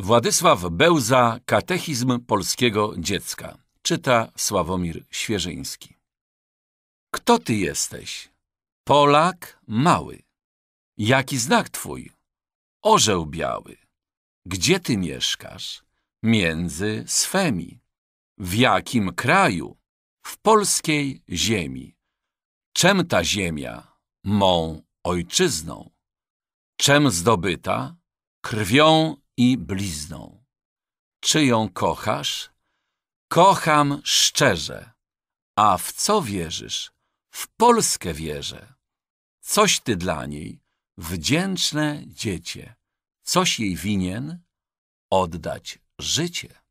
Władysław Bełza Katechizm Polskiego Dziecka Czyta Sławomir Świeżyński Kto ty jesteś? Polak mały. Jaki znak twój? Orzeł biały. Gdzie ty mieszkasz? Między swemi. W jakim kraju? W polskiej ziemi. Czem ta ziemia? Mą ojczyzną. Czem zdobyta? Krwią i blizną. Czy ją kochasz? Kocham szczerze. A w co wierzysz? W Polskę wierzę. Coś ty dla niej, wdzięczne dziecię. Coś jej winien oddać życie.